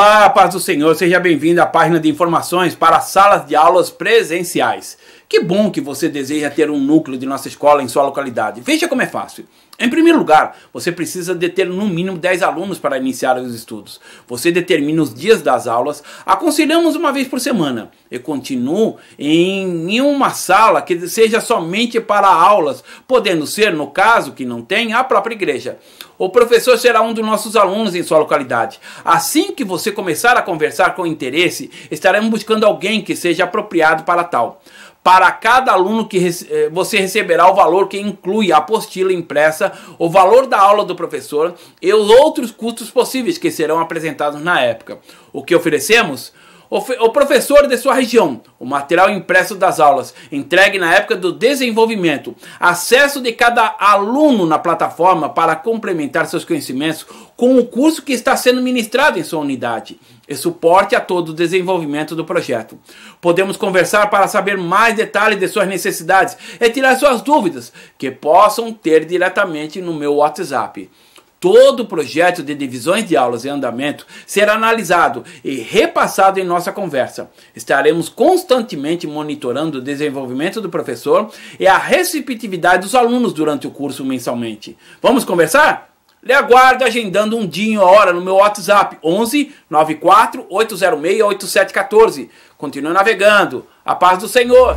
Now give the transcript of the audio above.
Olá, paz do Senhor, seja bem-vindo à página de informações para salas de aulas presenciais. Que bom que você deseja ter um núcleo de nossa escola em sua localidade. Veja como é fácil. Em primeiro lugar, você precisa de ter no mínimo 10 alunos para iniciar os estudos. Você determina os dias das aulas, aconselhamos uma vez por semana. E continuo em uma sala que seja somente para aulas, podendo ser, no caso que não tem, a própria igreja. O professor será um dos nossos alunos em sua localidade. Assim que você você começar a conversar com interesse, estaremos buscando alguém que seja apropriado para tal. Para cada aluno que rece eh, você receberá o valor que inclui a apostila impressa, o valor da aula do professor e os outros custos possíveis que serão apresentados na época. O que oferecemos? O professor de sua região, o material impresso das aulas, entregue na época do desenvolvimento, acesso de cada aluno na plataforma para complementar seus conhecimentos com o curso que está sendo ministrado em sua unidade e suporte a todo o desenvolvimento do projeto. Podemos conversar para saber mais detalhes de suas necessidades e tirar suas dúvidas que possam ter diretamente no meu WhatsApp. Todo o projeto de divisões de aulas em andamento será analisado e repassado em nossa conversa. Estaremos constantemente monitorando o desenvolvimento do professor e a receptividade dos alunos durante o curso mensalmente. Vamos conversar? Lhe aguardo agendando um dia e hora no meu WhatsApp 11 94 806 8714. Continue navegando. A paz do Senhor.